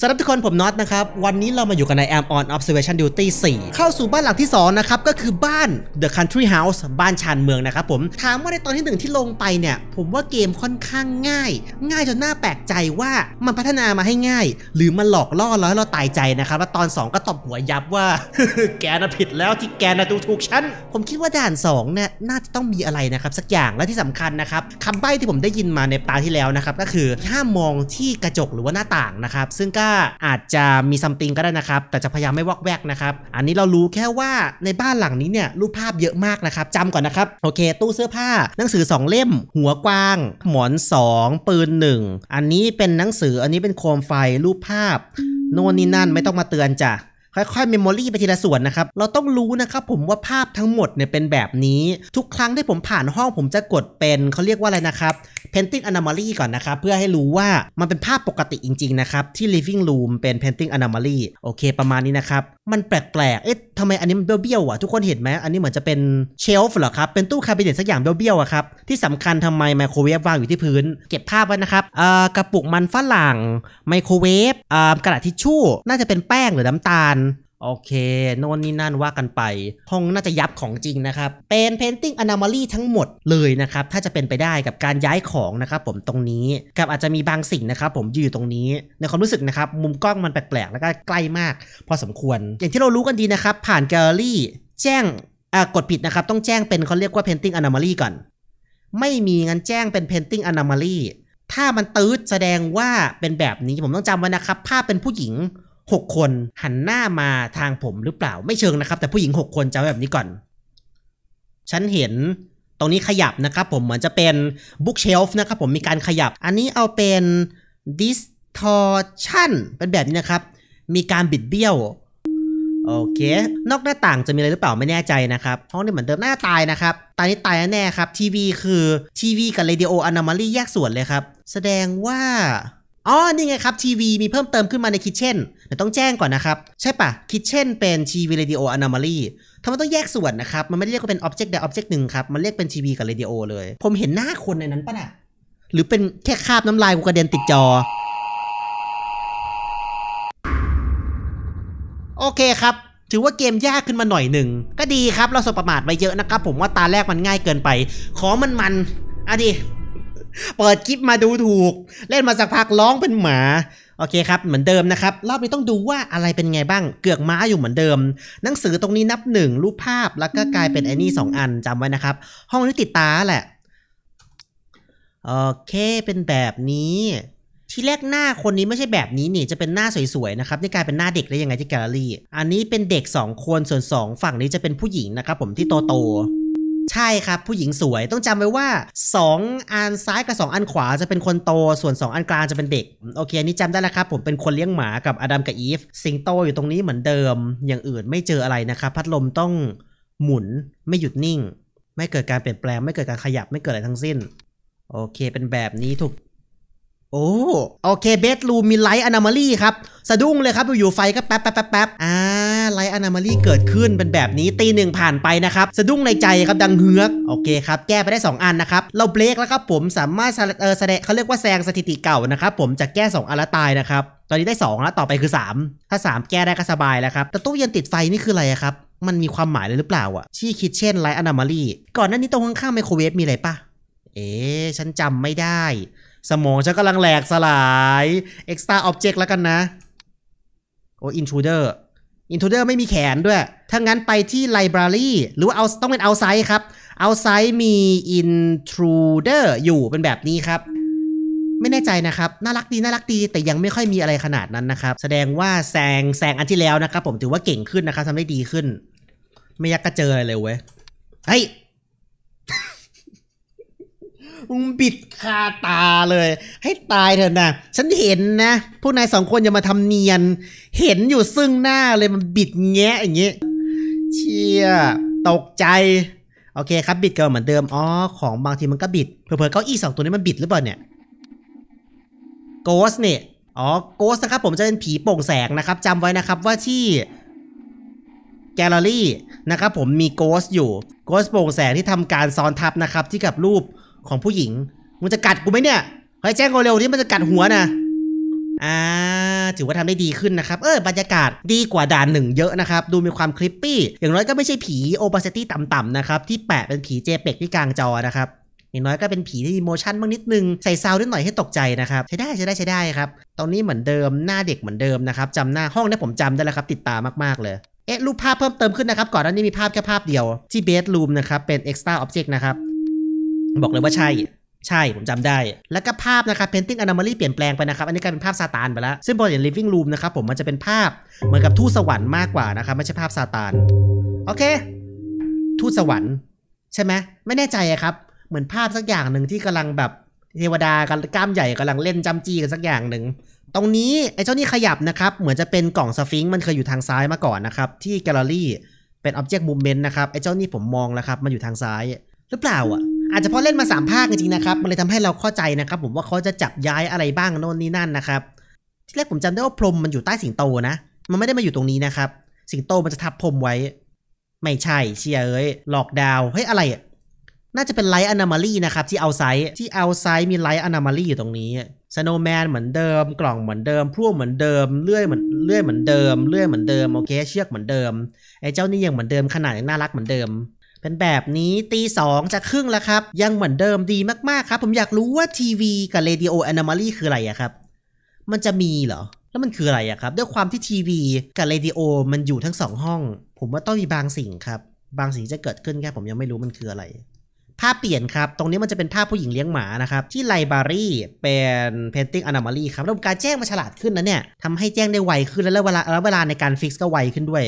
สำหรับทุกคน ผมน็อตนะครับ วันนี้เรามาอยู่กันใน Am on Observation Duty 4 เข้าสู่บ้านหลังที่ 2 นะครับ ก็คือบ้าน The Country House บ้านชานเมืองนะครับผมถามว่าในตอนที่ 1 ที่ลงไปเนี่ย ผมว่าเกมค่อนข้างง่าย ง่ายจนน่าแปลกใจว่ามันพัฒนามาให้ง่ายหรือมันหลอกล่อเราให้เราตายใจนะครับว่าตอน 2 ก็ตบหัวยับว่าแกน่ะผิดแล้วที่แกน่ะดูถูกฉันผมคิดว่าด่าน2เนี่ยน่าจะต้องมีอะไรนะครับสักอย่างและที่สำคัญนะครับคำใบ้ที่ผมได้ยินมาในตาที่แล้วนะครับก็คือห้ามมองที่กระจกหรือว่าหน้าต่างนะครับซึ่งก็าอาจจะมีซัมติงก็ได้นะครับ แต่จะพยายามไม่วอกแวกนะครับ อันนี้เรารู้แค่ว่าในบ้านหลังนี้เนี่ย รูปภาพเยอะมากนะครับ จำก่อนนะครับ โอเค ตู้เสื้อผ้า หนังสือ 2เล่ม หัวกว้าง หมอน 2 ปืน 1 อันนี้เป็นหนังสืออันนี้เป็นโคมไฟรูปภาพโน่นนี่นั่นไม่ต้องมาเตือนจ้ะค่อยๆเมมโมรีไปทีละส่วนนะครับ เราต้องรู้นะครับ ผมว่าภาพทั้งหมดเนี่ยเป็นแบบนี้ ทุกครั้งที่ผมผ่านห้องผมจะกดเป็นเขาเรียกว่าอะไรนะครับ painting anomaly ก่อนนะครับ เพื่อให้รู้ว่ามันเป็นภาพปกติจริงๆนะครับ ที่ living room เป็น painting anomaly โอเค ประมาณนี้นะครับ มันแปลกๆเอ๊ะทำไมอันนี้มันเบี้ยวๆอ่ะทุกคนเห็นไหมอันนี้เหมือนจะเป็นเชลฟ์เหรอครับเป็นตู้คาบิเนตสักอย่างเบี้ยวๆอ่ะครับที่สำคัญทำไมไมโครเวฟวางอยู่ที่พื้น เก็บภาพไว้นะครับเอ่อกระปุกมันฝรั่งไมโครเวฟเอ่อกระดาษทิชชู่น่าจะเป็นแป้งหรือน้ำตาลโอเค โน่นนี่นั่นว่ากันไปห้องน่าจะยับของจริงนะครับ เป็นเพนติ้งอนามาลี่ทั้งหมดเลยนะครับ ถ้าจะเป็นไปได้กับการย้ายของนะครับผมตรงนี้กับอาจจะมีบางสิ่งนะครับ ผมอยู่ตรงนี้ในความรู้สึกนะครับ มุมกล้องมันแปลกๆ แล้วก็ใกล้มากพอสมควร อย่างที่เรารู้กันดีนะครับ ผ่านแกลเลอรี่แจ้งกดผิดนะครับ ต้องแจ้งเป็นเขาเรียกว่าเพนติ้งอนามาลี่ก่อนไม่มีงั้นแจ้งเป็นเพนติ้งอนามาลี่ถ้ามันตืดแสดงว่าเป็นแบบนี้ผมต้องจำไว้นะครับภาพเป็นผู้หญิง6 คนหันหน้ามาทางผมหรือเปล่าไม่เชิงนะครับ แต่ผู้หญิง 6 คนจะแบบนี้ก่อน ฉันเห็นตรงนี้ขยับนะครับ ผมเหมือนจะเป็นบุ๊กเชลฟ์นะครับผมมีการขยับ อันนี้เอาเป็น distortion เป็นแบบนี้นะครับ มีการบิดเบี้ยวโอเค นอกหน้าต่างจะมีอะไรหรือเปล่าไม่แน่ใจนะครับห้องนี้เหมือนเดิมหน้าตายนะครับตายนี้ตายแน่ครับทีวีคือทีวีกับเรดิโออนามาลีแยกส่วนเลยครับ แสดงว่าอ๋อนี่ไงครับ ทีวีมีเพิ่มเติมขึ้นมาในคิทเช่นเดี๋ยวต้องแจ้งก่อนนะครับ ใช่ปะคิทเช่นเป็นทีวีเรดิโออะนามารีทำไมต้องแยกส่วนนะครับ มันไม่ได้เรียกว่าเป็นอ็อบเจกต์ใดออบเจกต์หนึ่งครับ มันเรียกเป็นทีวีกับเรดิโอเลย ผมเห็นหน้าคนในนั้นปะน่ะหรือเป็นแค่คาบน้ำลายกูกระเด็นติดจอ โอเคครับ ถือว่าเกมยากขึ้นมาหน่อยหนึ่งก็ดีครับเราสบประมาทไปเยอะนะครับผมว่าตาแรกมันง่ายเกินไป ขอมันมันอ่ะดิเปิดคลิปมาดูถูก เล่นมาสักพักร้องเป็นหมาโอเคครับ เหมือนเดิมนะครับรอบนี้ต้องดูว่าอะไรเป็นไงบ้างเกือกม้าอยู่เหมือนเดิม หนังสือตรงนี้นับหนึ่งรูปภาพแล้วก็กลายเป็นไอ้นี่สองอันจำไว้นะครับ ห้องนี้ติดตาแหละโอเค เป็นแบบนี้ ที่แรกหน้าคนนี้ไม่ใช่แบบนี้นี่ จะเป็นหน้าสวยๆนะครับนี่กลายเป็นหน้าเด็กได้ยังไงที่แกลเลอรี่ อันนี้เป็นเด็กสองคน ส่วนสองฝั่งนี้จะเป็นผู้หญิงนะครับ ผมที่โตโตใช่ครับผู้หญิงสวยต้องจำไว้ว่า 2อันซ้ายกับ2อันขวาจะเป็นคนโตส่วน 2 อันกลางจะเป็นเด็ก โอเคอันนี้จำได้แล้วครับผมเป็นคนเลี้ยงหมากับอดัมกับอีฟ สิงโตอยู่ตรงนี้เหมือนเดิม อย่างอื่นไม่เจออะไรนะครับพัดลมต้องหมุนไม่หยุดนิ่ง ไม่เกิดการเปลี่ยนแปลงไม่เกิดการขยับไม่เกิดอะไรทั้งสิ้น โอเคเป็นแบบนี้ถูกโอ้โอเคเบสรูมมีไลท์อนามารี่ครับ สะดุ้งเลยครับ อยู่ไฟก็แป๊บแป๊บแป๊บแป๊บอ่าไลท์อนามารี่เกิดขึ้นเป็นแบบนี้ ตีหนึ่งผ่านไปนะครับ สะดุ้งในใจครับดังเฮือก โอเคครับ แก้ไปได้ 2 อันนะครับ เราเบรกแล้วครับผมสามารถเออแสดงเขาเรียกว่าแซงสถิติเก่านะครับ ผมจะแก้ 2 อันละตายนะครับ ตอนนี้ได้ 2 แล้วต่อไปคือ 3 ถ้า3แก้ได้ก็สบายแล้วครับแต่ตู้เย็นติดไฟนี่คืออะไรครับ มันมีความหมายเลยหรือเปล่าอะชี่คิดเช่นไลท์อนามารี่ก่อนหน้านี้ตรงข้างๆไมโครเวฟมีอะไรปะเอ๊ฉันจำไม่ได้สมองฉันกำลังแหลกสลาย extra object แล้วกันนะ โอ้ intruder intruder ไม่มีแขนด้วย ถ้างั้นไปที่ library หรือว่าเอาต้องเป็น outside ครับ outside มี intruder อยู่เป็นแบบนี้ครับ ไม่แน่ใจนะครับ น่ารักดีน่ารักดีแต่ยังไม่ค่อยมีอะไรขนาดนั้นนะครับ แสดงว่าแซงแซงอันที่แล้วนะครับ ผมถือว่าเก่งขึ้นนะครับทำได้ดีขึ้น ไม่ยากกระเจอเลยเว้ยเฮ้ยมึงบิดคาตาเลย ให้ตายเถอะนะฉันเห็นนะพวกนายสองคนอย่ามาทำเนียน เห็นอยู่ซึ่งหน้าเลยมันบิดแงะอย่างงี้ เชียตกใจ โอเคครับบิดก็เหมือนเดิม อ๋อ ของบางทีมันก็บิด เผ่อๆเก้าอี้สองตัวนี้มันบิดหรือเปล่าเนี่ยโกสเนี่ยอ๋อโกสนะครับผมจะเป็นผีโป่งแสงนะครับจำไว้นะครับว่าที่แกลเลอรี่นะครับ ผมมีโกสอยู่โกสโป่งแสงที่ทำการซ้อนทับนะครับ ที่กับรูปของผู้หญิง มันจะกัดกูไหมเนี่ยใฮ้ยแจ้งเร็วที่มันจะกัดหัวนะ อ่า ถือว่าทำได้ดีขึ้นนะครับ เออบรรยากาศดีกว่าด่านหนึ่งเยอะนะครับ ดูมีความคลิปปี้ อย่างน้อยก็ไม่ใช่ผีโอปาเซตี้ต่ำๆนะครับ ที่แปะเป็นผีเจเป็กที่กลางจอนะครับ อย่างน้อยก็เป็นผีที่มีโมชั่นบ้างนิดนึง ใส่ซาวด์นิดหน่อยให้ตกใจนะครับใช้ได้ใช้ได้ใช้ได้ครับตอนนี้เหมือนเดิมหน้าเด็กเหมือนเดิมนะครับจำหน้าห้องได้ผมจำได้แล้วครับติดตามากๆ เลยเอ๊ะรูปภาพเพิ่มเติมขึ้นนะครับก่อนหน้านี้มีภาพแค่ภาพเดียวที่เบสรูมนะครับเป็น e ้าออบเจกต์นะครับบอกเลยว่าใช่ ใช่ ผมจำได้ แล้วก็ภาพนะครับ painting anomaly เปลี่ยนแปลงไปนะครับ อันนี้กลายเป็นภาพซาตานไปแล้ว ซึ่งพอเห็น living room นะครับ ผม มันจะเป็นภาพเหมือนกับทูตสวรรค์มากกว่านะครับ ไม่ใช่ภาพซาตาน โอเค ทูตสวรรค์ใช่ไหม ไม่แน่ใจครับ เหมือนภาพสักอย่างหนึ่งที่กำลังแบบเทวดากับกล้ามใหญ่กำลังเล่นจำจีกันสักอย่างหนึ่ง ตรงนี้ไอ้เจ้านี่ขยับนะครับ เหมือนจะเป็นกล่องสฟิงค์มันเคยอยู่ทางซ้ายมาก่อนนะครับที่แกลเลอรี่เป็นอ็อบเจกต์มูเมนต์นะครับไอ้เจ้านี่ผมมองแล้วครับมันอยู่ทางซ้ายหรือเปล่าอ่ะอาจจะพอเล่นมา 3 ภาคจริงนะครับ มันเลยทำให้เราเข้าใจนะครับ ผมว่าเขาจะจับย้ายอะไรบ้างโน่นนี่นั่นนะครับที่แรกผมจำได้ว่าพรมมันอยู่ใต้สิงโตนะ มันไม่ได้มาอยู่ตรงนี้ นะครับสิงโตมันจะทับพรมไว้ ไม่ใช่เชียเอ้ยหลอกดาวเฮ้ยอะไรน่าจะเป็นไลท์อนามารีนะครับ ที่เอาไซส์ที่เอาไซส์มีไลท์อนามารีอยู่ตรงนี้สโนแมนเหมือนเดิม กล่องเหมือนเดิมพ่วเหมือนเดิมเลื่อยเหมือนเลื่อยเหมือนเดิมเลื่อยเหมือนเดิมโอเคเชือกเหมือนเดิมไอ้เจ้านี่ยังเหมือนเดิมขนาดยังน่ารักเหมือนเดิมเป็นแบบนี้ตีสองจะครึ่งแล้วครับ ยังเหมือนเดิมดีมากๆครับผมอยากรู้ว่าทีวีกับเรดิโอแอนิมาลี่คืออะไรอะครับ มันจะมีเหรอ แล้วมันคืออะไรอะครับด้วยความที่ทีวีกับเรดิโอมันอยู่ทั้งสองห้อง ผมว่าต้องมีบางสิ่งครับ บางสิ่งจะเกิดขึ้นแค่ผมยังไม่รู้มันคืออะไรภาพเปลี่ยนครับ ตรงนี้มันจะเป็นภาพผู้หญิงเลี้ยงหมานะครับที่ไลบรารีเป็นเพนติงอนามาลีครับระบบการแจ้งมาฉลาดขึ้นนะเนี่ยทำให้แจ้งได้ไวขึ้นแล้วเวลาแล้วเวลาในการฟิกซ์ก็ไวขึ้นด้วย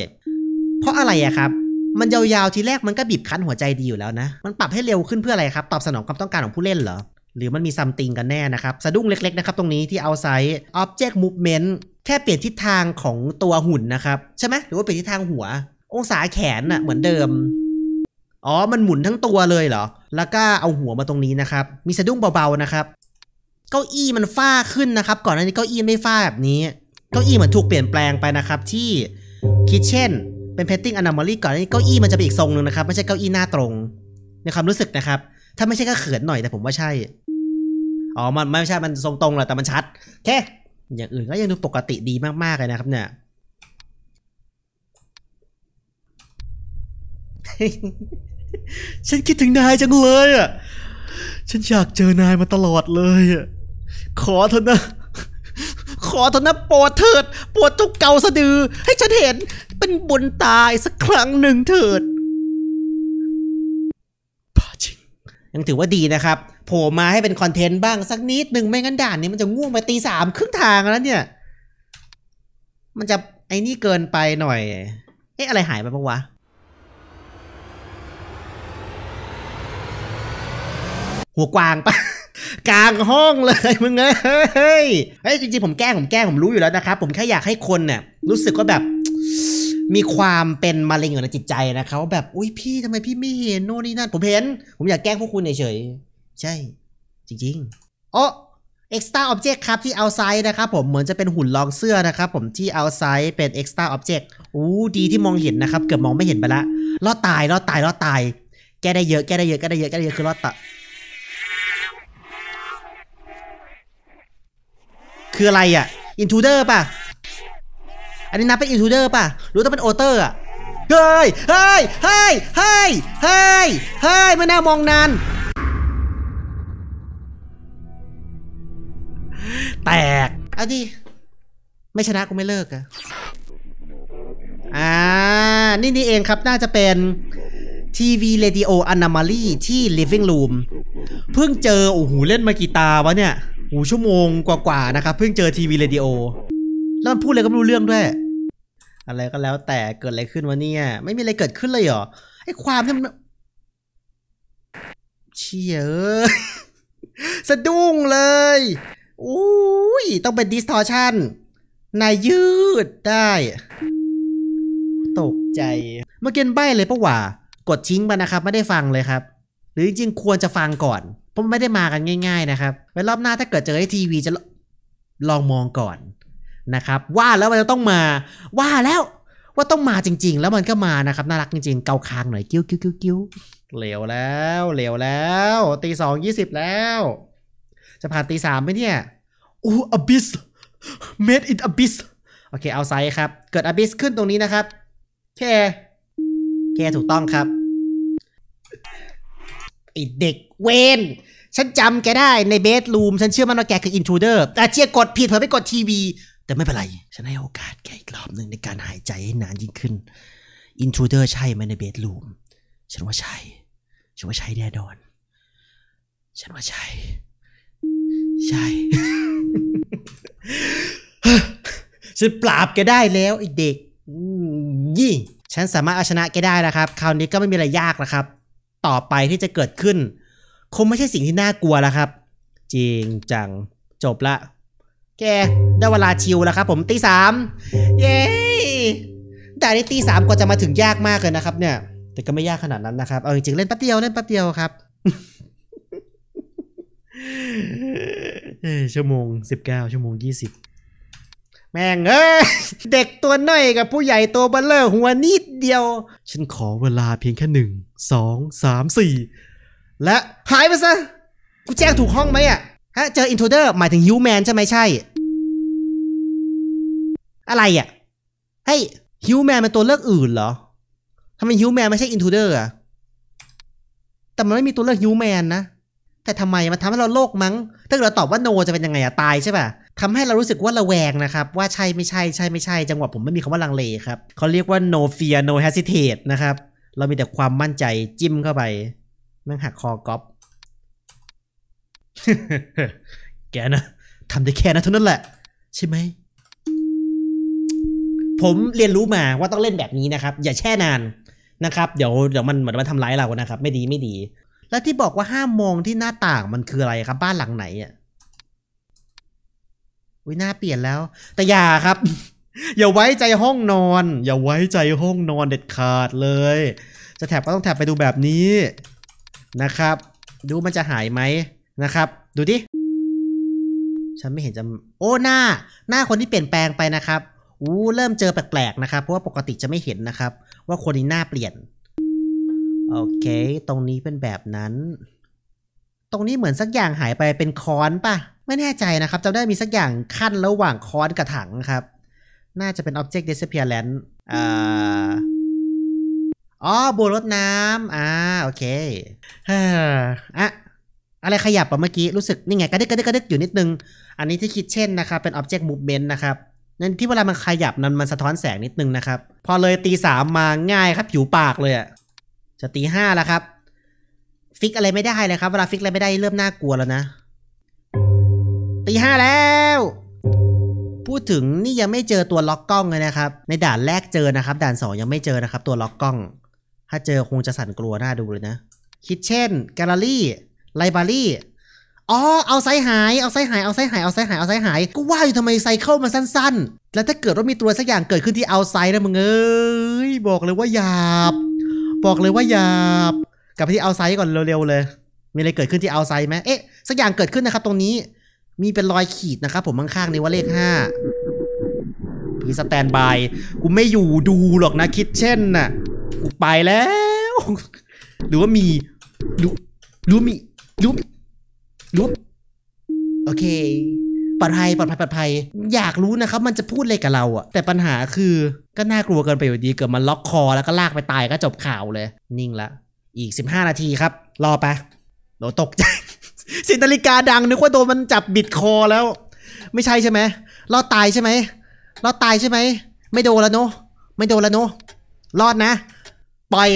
เพราะอะไรอะครับมันยาวๆ ทีแรกมันก็บีบคั้นหัวใจดีอยู่แล้วนะ มันปรับให้เร็วขึ้นเพื่ออะไรครับ ตอบสนองความต้องการของผู้เล่นเหรอ หรือมันมีซัมติงกันแน่นะครับ สะดุ้งเล็กๆ นะครับ ตรงนี้ที่เอาไซส์ object movement แค่เปลี่ยนทิศทางของตัวหุ่นนะครับ ใช่ไหมหรือว่าเปลี่ยนทิศทางหัว องศาแขนอะเหมือนเดิม อ๋อมันหมุนทั้งตัวเลยเหรอแล้วก็เอาหัวมาตรงนี้นะครับ มีสะดุ้งเบาๆนะครับเก้าอี้มันฟ้าขึ้นนะครับ ก่อนหน้านี้เก้าอี้ไม่ฟ้าแบบนี้เก้าอี้เหมือนถูกเปลี่ยนแปลงไปนะครับ ที่คิทเช่นเป็นเพตติ้งอนามอลี่ก่อนนี้เก้าอี้มันจะเป็นอีกทรงหนึ่งนะครับไม่ใช่เก้าอี้หน้าตรงในความรู้สึกนะครับ ถ้าไม่ใช่ก็เขินหน่อยแต่ ผมว่าใช่อ๋อ มันไม่ใช่มันทรงตรงแหละแต่มันชัดแคเคอย่างอื่นก็ยังดูปกติดีมากๆเลยนะครับ เนี่ย ฉันคิดถึงนายจังเลยอ่ะฉันอยากเจอนายมาตลอดเลยอ่ะขอเถอะนะขอเถอะนะโปรดเถิดปวดทุกเกาสะดือให้ฉันเห็นขึ้นบนตายสักครั้งหนึ่งเถิดพจริงยังถือว่าดีนะครับโผล่มาให้เป็นคอนเทนต์บ้างสักนิดหนึ่งไม่งั้นด่านนี้ มันจะง่วงไปตีสามครึ่งทางแล้วเนี่ย มันจะไอ้นี่เกินไปหน่อย เอ๊ะอะไรหายไปบ้างวะ หัวกวางปะกลางห้องเลยมึงเอ้ย เฮ้ยจริงๆ ผมแกล้งผมแกล้งผมรู้อยู่แล้วนะครับ ผมแค่อยากให้คนเนี่ยรู้สึกว่าแบบมีความเป็นมะเร็งอยู่ในจิตใจนะครับ แบบอุ้ยพี่ทำไมพี่ไม่เห็นโน่นนี่นั่นผมเห็น ผมอยากแกล้งพวกคุณเฉยใช่จริงๆอ๋อ็กซ์ต้าออบเจกต์ครับ ที่เอาไซด์นะครับ ผมเหมือนจะเป็นหุ่นลองเสื้อนะครับ ผมที่เอาไซด์เป็นต้าออบเจกต์อู้ดีที่มองเห็นนะครับ เกือบมองไม่เห็นไปละรอดตายรอดตายรอดตาย แกได้เยอะแกได้เยอะแกได้เยอะแกได้เยอะคือรอดตะคืออะไรอ่ะอินทูเดอร์ป่ะอันนี้นับเป็นอินทูเดอร์ป่ะหรือต้องเป็นโอเตอร์อ่ะเฮ้ย เฮ้ย เฮ้ย เฮ้ย เฮ้ยเฮ้ยไม่น่ามองนาน แตก เอาดิ ไม่ชนะกูไม่เลิกอะอ่านี่ นี่เองครับน่าจะเป็นทีวีเรดิโออนามารีที่ลิฟวิ่งรูม เพิ่งเจอโอ้โหเล่นมากี่ตาวะเนี่ย โอ้ชั่วโมงกว่าๆนะครับเพิ่งเจอทีวีเรดิโอแล้วมันพูดอะไรก็ไม่รู้เรื่องด้วย อะไรก็แล้วแต่เกิดอะไรขึ้นวะเนี่ย ไม่มีอะไรเกิดขึ้นเลยเหรอ ไอ้ความที่มันเชี่ยสะดุ้งเลยอุ้ยต้องเป็น distortion นายยืดได้ ตกใจ เมื่อกี้ใบ้เลยปะวะกดทิ้งไปนะครับ ไม่ได้ฟังเลยครับ หรือจริงๆควรจะฟังก่อน เพราะไม่ได้มากันง่ายๆ นะครับ ไว้รอบหน้าถ้าเกิดเจอไอทีวีจะลองมองก่อนนะครับว่าแล้วมันจะต้องมาว่าแล้ว ว่าต้องมาจริงๆ แล้วมันก็มานะครับ น่ารักจริงๆ เกาคางหน่อยกิ้วกิ้วกิ้วกิ้วเหลวแล้วเหลวแล้วตีสองยี่สิบแล้ว จะผ่านตีสามไหมเนี่ยโอ้อบิส made in abyss โอเคเอาไซส์ครับ เกิดอบิสขึ้นตรงนี้นะครับ แค่แค่ถูกต้องครับไอเด็กเวนฉันจำแกได้ในเบสรูม ฉันเชื่อมันว่าแกคืออินทรูเดอร์แต่เชียกดผิดเผ่อไปกดทีวีแต่ไม่เป็นไร ฉันให้โอกาสแกอีกรอบหนึ่งในการหายใจให้นานยิ่งขึ้น อินทรูเดอร์ใช่ไหมในเบดรูม ฉันว่าใช่ ฉันว่าใช่แน่นอน ฉันว่าใช่ ใช่ ฉันปราบแกได้แล้วไอเด็กยี่ ฉันสามารถเอาชนะแกได้นะครับ คราวนี้ก็ไม่มีอะไรยากนะครับ ต่อไปที่จะเกิดขึ้น คงไม่ใช่สิ่งที่น่ากลัวแล้วครับ จริงจังจบละแกได้เวลาชิวแล้วครับผมตีสามเย้แต่ในตีสามกว่าจะมาถึงยากมากเลยนะครับเนี่ย แต่ก็ไม่ยากขนาดนั้นนะครับ เอาจริงๆ เล่นแป๊บเดียวเล่นแป๊บเดียวครับชั่วโมงสิบเก้าชั่วโมงยี่สิบแม่งเอ้ย เด็กตัวน้อยกับผู้ใหญ่ตัวเบลเลอร์หัวนิดเดียว ฉันขอเวลาเพียงแค่หนึ่งสองสามสี่และหายไปซะกูแจ้งถูกห้องไหมอ่ะฮะเจออินทรูเดอร์หมายถึงฮิวแมนใช่ไหมใช่อะไรอ่ะเฮ้ยฮิวแมนเป็นตัวเลือกอื่นเหรอทำไมฮิวแมนไม่ใช่อินทรูเดอร์อ่ะแต่มันไม่มีตัวเลือกฮิวแมนนะ แต่ทำไมมันทำให้เราโลกมั้งถ้าเราตอบว่าโนจะเป็นยังไงอะตายใช่ป่ะทำให้เรารู้สึกว่าระแวงนะครับ ว่าใช่ไม่ใช่ใช่ไม่ใช่ จังหวะผมไม่มีคำว่าลังเลครับเขาเรียกว่า no fear no hesitate นะครับเรามีแต่ความมั่นใจจิ้มเข้าไปนั่งหักคอกอปแกนะทำได้แค่นั้นเท่านั้นแหละ ใช่ไหมผมเรียนรู้มาว่าต้องเล่นแบบนี้นะครับ อย่าแช่นานนะครับ เดี๋ยวเดี๋ยวมันเหมือนมันทำร้ายเรานะครับ ไม่ดีไม่ดี แล้วที่บอกว่าห้ามมองที่หน้าต่างมันคืออะไรครับบ้านหลังไหนอ่ะอุ้ยหน้าเปลี่ยนแล้ว แต่อย่าครับ อย่าไว้ใจห้องนอน อย่าไว้ใจห้องนอนเด็ดขาดเลยจะแถบก็ต้องแถบไปดูแบบนี้นะครับ ดูมันจะหายไหมนะครับดูดิฉันไม่เห็นจะโอ้หน้าหน้าคนที่เปลี่ยนแปลงไปนะครับอู้เริ่มเจอแปลกๆนะครับ เพราะว่าปกติจะไม่เห็นนะครับ ว่าคนนี้หน้าเปลี่ยนโอเค ตรงนี้เป็นแบบนั้น ตรงนี้เหมือนสักอย่างหายไปเป็นค้อนป่ะไม่แน่ใจนะครับจำได้มีสักอย่างขั้นระหว่างค้อนกับถังครับ น่าจะเป็นอ object d i เ a p เ e ียร์แลอ่าอ๋อบัวรดน้ำอ่าโอเคอ่ะอะไรขยับปะเมื่อกี้ รู้สึกนี่ไงกระดึกกระดึกกระดึกอยู่นิดนึง อันนี้ที่คิดเช่นนะครับ เป็น object movement นะครับ นั่นที่เวลามันขยับนั้นมันสะท้อนแสงนิดนึงนะครับ พอเลยตีสามมาง่ายครับผิวปากเลยอะจะตีห้าแล้วครับฟิกอะไรไม่ได้เลยครับ เวลาฟิกอะไรไม่ได้เริ่มน่ากลัวแล้วนะตีห้าแล้ว พูดถึงนี่ยังไม่เจอตัวล็อกกล้องเลยนะครับ ในด่านแรกเจอนะครับด่านสองยังไม่เจอนะครับ ตัวล็อกกล้อง ถ้าเจอคงจะสั่นกลัวหน้าดูเลยนะ คิดเช่นแกลเลอรี่ไลบรารีอ๋อเอาไซหาย เอาไซหาย เอาไซหาย เอาไซหาย เอาไซหายก็ว่าอยู่ทำไมไซเค้ามันสั้น ๆ แล้วถ้าเกิดว่ามีตัวสักอย่างเกิดขึ้นที่เอาไซนะมึงเอ้ยบอกเลยว่าหยาบ บอกเลยว่าหยาบกลับไปที่เอาไซก่อนเร็วๆเลยมีอะไรเกิดขึ้นที่เอาไซไหมเอ๊ะสักอย่างเกิดขึ้นนะครับตรงนี้ มีเป็นรอยขีดนะครับผมข้างๆนี้ว่าเลขห้าพี่สแตนบายกูไม่อยู่ดูหรอกนะคิดเช่นน่ะกูไปแล้วหรือว่ามีหรือหรือมียุบยุบโอเคปลอดภัยปลอดภัยปลอดภัย อยากรู้นะครับ มันจะพูดอะไรกับเราอะ แต่ปัญหาคือ ก็น่ากลัวเกินไปอยู่ดี เกิดมันล็อกคอ แล้วก็ลากไปตายก็จบข่าวเลย นิ่งละ อีกสิบห้านาทีครับ รอไปโดนตกใจสินาฬิกาดังนึกว่าโดนมันจับบิดคอแล้ว ไม่ใช่ใช่ไหม รอดตายใช่ไหม รอดตายใช่ไหม ไม่โดนแล้วเนาะไม่โดนแล้วเนาะรอดนะปล่อย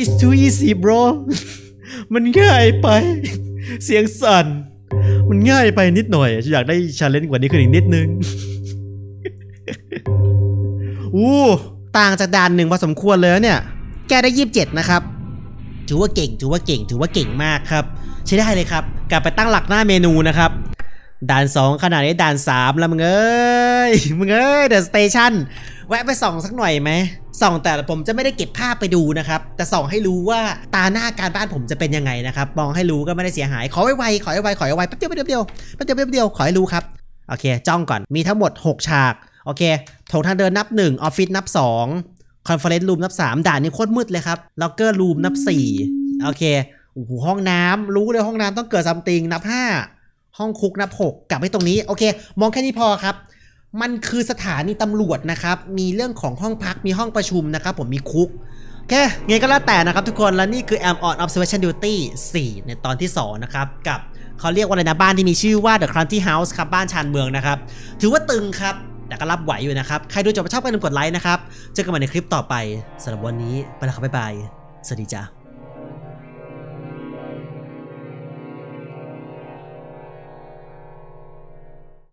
it's too easy bro มันง่ายไป เสียงสั่น มันง่ายไปนิดหน่อยอยากได้ชาเลนจ์กว่านี้ขึ้นอีกนิดนึงอู้ต่างจากด่านหนึ่งพอสมควรเลยเนี่ย แกได้ยีิบเจ็ดนะครับ ถือว่าเก่ง ถือว่าเก่ง ถือว่าเก่งมากครับ ใช้ได้เลยครับ กลับไปตั้งหลักหน้าเมนูนะครับด่านสองขนาดนี้ด่านสามแล้วมึงเอ้ยมึงเอ้ยเดอะสเตชันแวะไปส่องสักหน่อยไหมส่องแต่ผมจะไม่ได้เก็บภาพไปดูนะครับ แต่ส่องให้รู้ว่าตาหน้าการบ้านผมจะเป็นยังไงนะครับ มองให้รู้ก็ไม่ได้เสียหาย ขอไวๆขอไวๆขอไวๆแป๊บเดียวแป๊บเดียวแป๊บเดียวแป๊บเดียวขอให้รู้ครับ โอเค จ้องก่อนมีทั้งหมด 6 ฉาก โอเคโถงทางเดินนับ1ออฟฟิศนับ2คอนเฟอเรนซ์รูมนับ3ด่านนี้โคตรมืดเลยครับล็อกเกอร์รูมนับ4โอเคโอ้โหห้องน้ำ รู้เลยห้องน้ำต้องเกิดซัมติงนับ5ห้องคุกนับหกกลับไปตรงนี้โอเค มองแค่นี้พอครับ มันคือสถานีตำรวจนะครับ มีเรื่องของห้องพักมีห้องประชุมนะครับผมมีคุกโอเคไงก็แล้วแต่นะครับทุกคนและนี่คือ Am on Observation Duty 4 ในตอนที่ 2 นะครับ กับเขาเรียกว่าอะไรนะบ้านที่มีชื่อว่า The c r u n t y House ครับบ้านชานเมืองนะครับ ถือว่าตึงครับ แต่ก็รับไหวอยู่นะครับใครดูจบชอบก็อย่าลืมกดไลค์นะครับเจอกันใหม่ในคลิปต่อไปสำหรับวันนี้ไปแล้วครับบ๊ายบายสวัสดีจ้า